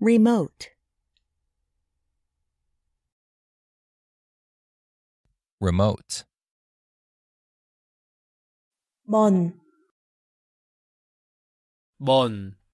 Remote. Remote. Bon. Bon.